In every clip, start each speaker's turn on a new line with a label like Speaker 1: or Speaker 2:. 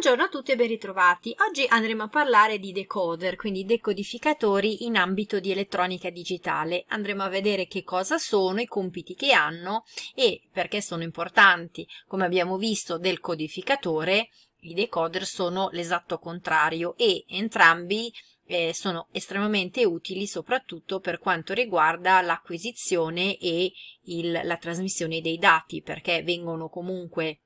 Speaker 1: Buongiorno a tutti e ben ritrovati. Oggi andremo a parlare di decoder, quindi decodificatori in ambito di elettronica digitale. Andremo a vedere che cosa sono, i compiti che hanno e perché sono importanti. Come abbiamo visto del codificatore, i decoder sono l'esatto contrario e entrambi eh, sono estremamente utili soprattutto per quanto riguarda l'acquisizione e il, la trasmissione dei dati perché vengono comunque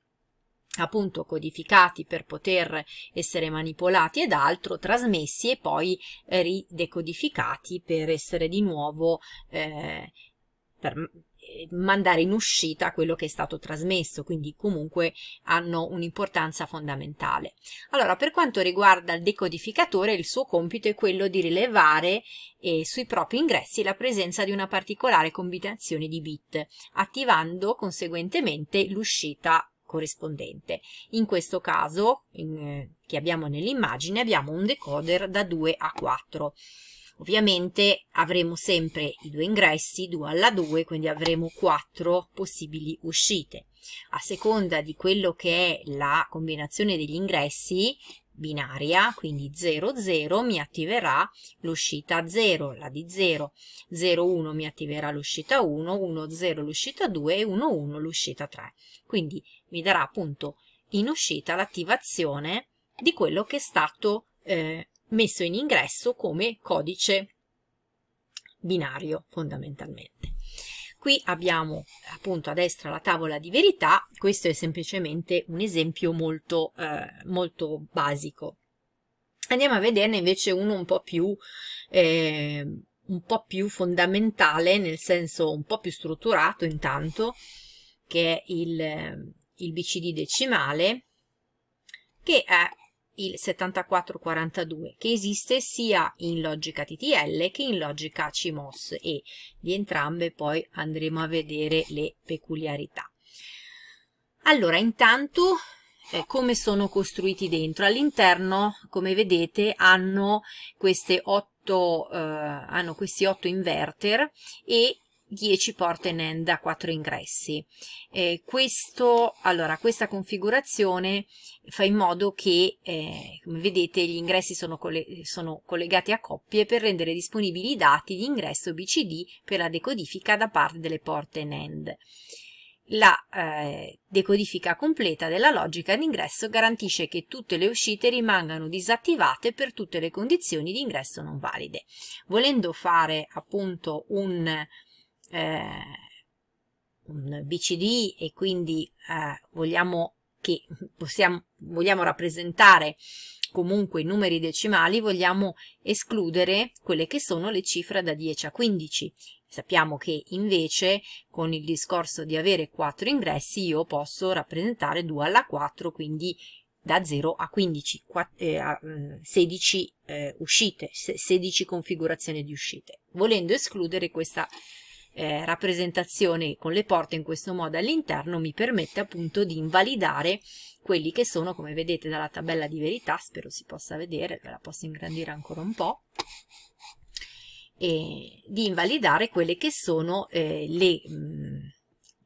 Speaker 1: appunto codificati per poter essere manipolati ed altro, trasmessi e poi eh, ridecodificati per essere di nuovo eh, per eh, mandare in uscita quello che è stato trasmesso, quindi comunque hanno un'importanza fondamentale. Allora, per quanto riguarda il decodificatore, il suo compito è quello di rilevare eh, sui propri ingressi la presenza di una particolare combinazione di bit, attivando conseguentemente l'uscita corrispondente. In questo caso, in, eh, che abbiamo nell'immagine, abbiamo un decoder da 2 a 4. Ovviamente avremo sempre i due ingressi, 2 alla 2, quindi avremo 4 possibili uscite. A seconda di quello che è la combinazione degli ingressi, binaria, quindi 00 mi attiverà l'uscita 0, la di 0, 01 mi attiverà l'uscita 1, 10 l'uscita 2 e 11 l'uscita 3. Quindi mi darà appunto in uscita l'attivazione di quello che è stato eh, messo in ingresso come codice binario fondamentalmente. Qui abbiamo appunto a destra la tavola di verità, questo è semplicemente un esempio molto, eh, molto basico. Andiamo a vederne invece uno un po' più... Eh, un po' più fondamentale, nel senso un po' più strutturato intanto, che è il, ehm, il BCD decimale, che è il 7442 che esiste sia in logica TTL che in logica CMOS e di entrambe poi andremo a vedere le peculiarità. Allora, intanto eh, come sono costruiti dentro? All'interno, come vedete, hanno, 8, eh, hanno questi otto inverter e 10 porte NAND a 4 ingressi. Eh, questo, allora, questa configurazione fa in modo che, eh, come vedete, gli ingressi sono, coll sono, collegati a coppie per rendere disponibili i dati di ingresso BCD per la decodifica da parte delle porte NAND. La eh, decodifica completa della logica d'ingresso garantisce che tutte le uscite rimangano disattivate per tutte le condizioni di ingresso non valide. Volendo fare appunto un eh, un BCD e quindi eh, vogliamo, che possiamo, vogliamo rappresentare comunque i numeri decimali, vogliamo escludere quelle che sono le cifre da 10 a 15. Sappiamo che invece con il discorso di avere 4 ingressi io posso rappresentare 2 alla 4, quindi da 0 a 15, 16 eh, mm, eh, uscite, 16 configurazioni di uscite, volendo escludere questa eh, rappresentazione con le porte in questo modo all'interno mi permette appunto di invalidare quelli che sono, come vedete dalla tabella di verità, spero si possa vedere, ve la posso ingrandire ancora un po', e di invalidare quelle che sono eh, le, mh, mm,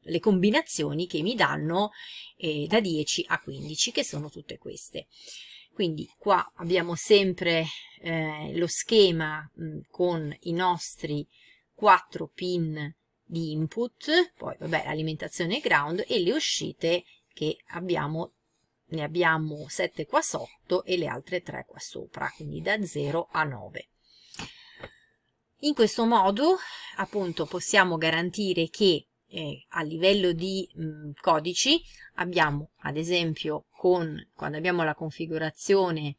Speaker 1: le, combinazioni che mi danno eh, da 10 a 15, che sono tutte queste. Quindi qua abbiamo sempre eh, lo schema mh, mm, con i nostri 4 pin di input, poi vabbè alimentazione ground e le uscite che abbiamo, ne abbiamo 7 qua sotto e le altre 3 qua sopra, quindi da 0 a 9. In questo modo appunto possiamo garantire che eh, a livello di mh, mm, codici abbiamo ad esempio con, quando abbiamo la configurazione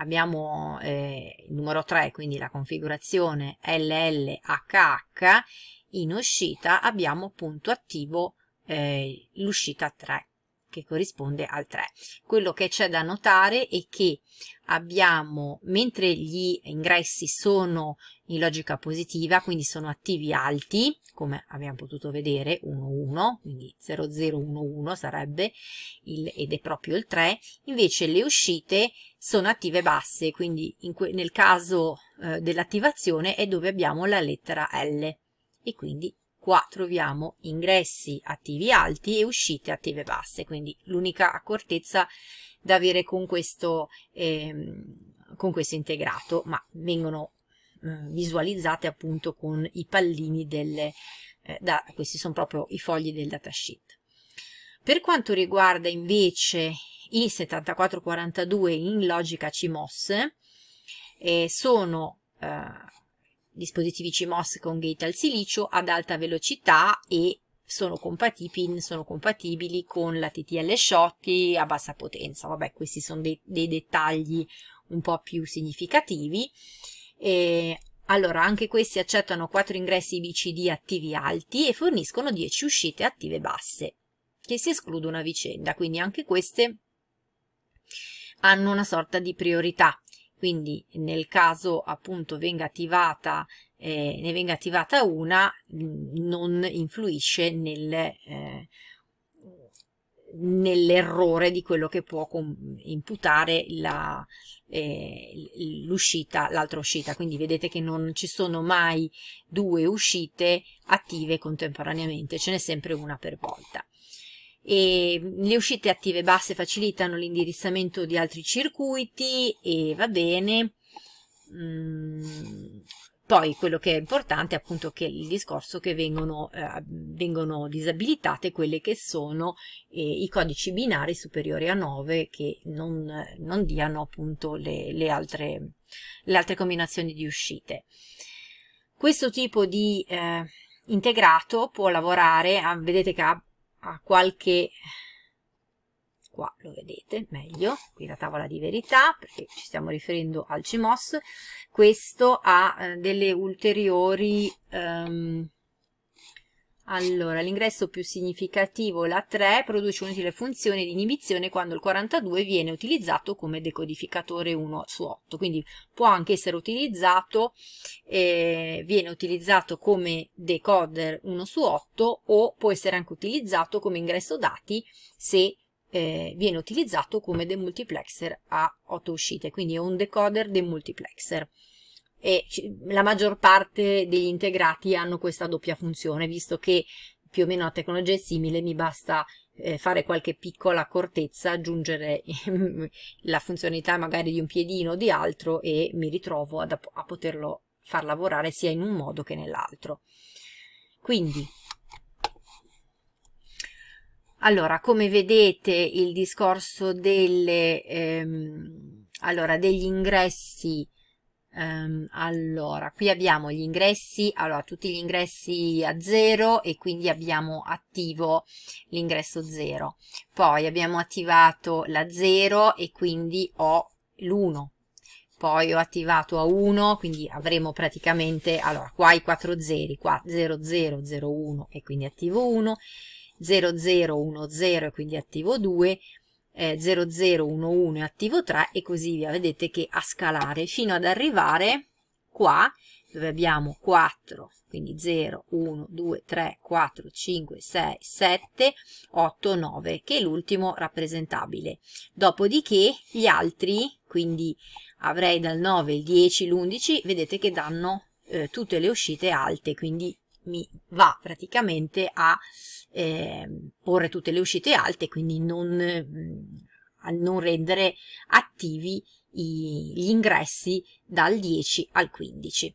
Speaker 1: abbiamo eh, il numero 3, quindi la configurazione LLHH, in uscita abbiamo appunto attivo eh, l'uscita 3 che corrisponde al 3. Quello che c'è da notare è che abbiamo, mentre gli ingressi sono in logica positiva, quindi sono attivi alti, come abbiamo potuto vedere, 1-1, quindi 0-0-1-1 sarebbe, il, ed è proprio il 3, invece le uscite sono attive basse, quindi nel caso eh, dell'attivazione è dove abbiamo la lettera L, e quindi qua troviamo ingressi attivi alti e uscite attive basse, quindi l'unica accortezza da avere con questo, ehm, con questo integrato, ma vengono eh, visualizzate appunto con i pallini delle, eh, da, questi sono proprio i fogli del datasheet. Per quanto riguarda invece i 7442 in logica CMOS, eh, sono eh, dispositivi CMOS con gate al silicio ad alta velocità e sono compatibili, sono compatibili con la TTL Shotty a bassa potenza. Vabbè, questi sono dei, dei dettagli un po' più significativi. E allora, anche questi accettano 4 ingressi BCD attivi alti e forniscono 10 uscite attive basse, che si escludono a vicenda, quindi anche queste hanno una sorta di priorità quindi nel caso appunto venga attivata, eh, ne venga attivata una, non influisce nel, eh, nell'errore di quello che può imputare la, eh, l'uscita, l'altra uscita. Quindi vedete che non ci sono mai due uscite attive contemporaneamente, ce n'è sempre una per volta e le uscite attive basse facilitano l'indirizzamento di altri circuiti e va bene. Mm, poi quello che è importante è appunto che il discorso che vengono, eh, vengono disabilitate quelle che sono eh, i codici binari superiori a 9 che non, non diano appunto le, le, altre, le, altre, combinazioni di uscite. Questo tipo di eh, integrato può lavorare, ah, vedete che ha a qualche qua lo vedete meglio, qui la tavola di verità, perché ci stiamo riferendo al CMOS, questo ha eh, delle ulteriori ehm, allora, l'ingresso più significativo, la 3, produce un'utile funzione di inibizione quando il 42 viene utilizzato come decodificatore 1 su 8, quindi può anche essere utilizzato, eh, viene utilizzato come decoder 1 su 8 o può essere anche utilizzato come ingresso dati se eh, viene utilizzato come demultiplexer a 8 uscite, quindi è un decoder demultiplexer e la maggior parte degli integrati hanno questa doppia funzione, visto che più o meno la tecnologia è simile, mi basta eh, fare qualche piccola accortezza, aggiungere ehm, la funzionalità magari di un piedino o di altro e mi ritrovo ad, a poterlo far lavorare sia in un modo che nell'altro. Quindi, allora, come vedete il discorso delle, ehm, allora, degli ingressi Um, allora, qui abbiamo gli ingressi, allora tutti gli ingressi a 0 e quindi abbiamo attivo l'ingresso 0. Poi abbiamo attivato la 0 e quindi ho l'1. Poi ho attivato a 1, quindi avremo praticamente, allora qua i 4 zeri, qua 0, 0, 0, 1 e quindi attivo 1, 0, 0, 1, 0 e quindi attivo 2, 0011 eh, è attivo 3 e così via, vedete che a scalare fino ad arrivare qua dove abbiamo 4, quindi 0, 1, 2, 3, 4, 5, 6, 7, 8, 9, che è l'ultimo rappresentabile. Dopodiché gli altri, quindi avrei dal 9, il 10, l'11, vedete che danno eh, tutte le uscite alte, quindi mi va praticamente a eh, porre tutte le uscite alte, quindi non, mm, a non rendere attivi i, gli ingressi dal 10 al 15.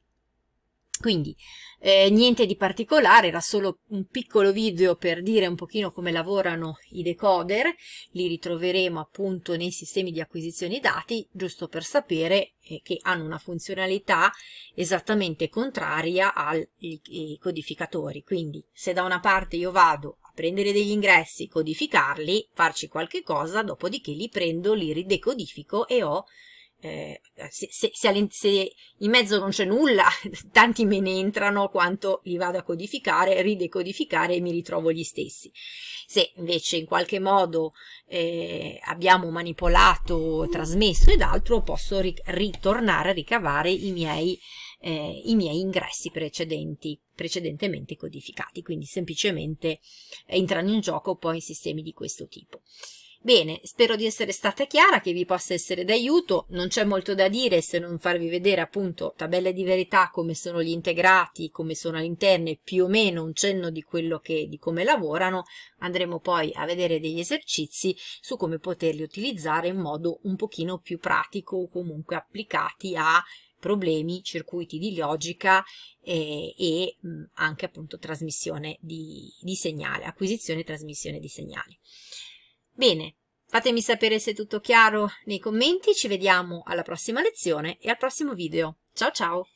Speaker 1: Quindi eh, niente di particolare, era solo un piccolo video per dire un pochino come lavorano i decoder, li ritroveremo appunto nei sistemi di acquisizione dati, giusto per sapere eh, che hanno una funzionalità esattamente contraria ai codificatori. Quindi se da una parte io vado a prendere degli ingressi, codificarli, farci qualche cosa, dopodiché li prendo, li ridecodifico e ho eh, se, se, se, se, in mezzo non c'è nulla, tanti me ne entrano quanto li vado a codificare, ridecodificare e mi ritrovo gli stessi. Se invece in qualche modo eh, abbiamo manipolato, trasmesso ed altro, posso ri ritornare a ricavare i miei, eh, i miei ingressi precedenti, precedentemente codificati. Quindi semplicemente entrano in gioco poi sistemi di questo tipo. Bene, spero di essere stata chiara, che vi possa essere d'aiuto, non c'è molto da dire se non farvi vedere appunto tabelle di verità come sono gli integrati, come sono all'interno e più o meno un cenno di quello che, di come lavorano, andremo poi a vedere degli esercizi su come poterli utilizzare in modo un pochino più pratico o comunque applicati a problemi, circuiti di logica eh, e mm, anche appunto trasmissione di, di segnale, acquisizione e trasmissione di segnali. Bene, fatemi sapere se è tutto chiaro nei commenti, ci vediamo alla prossima lezione e al prossimo video. Ciao ciao!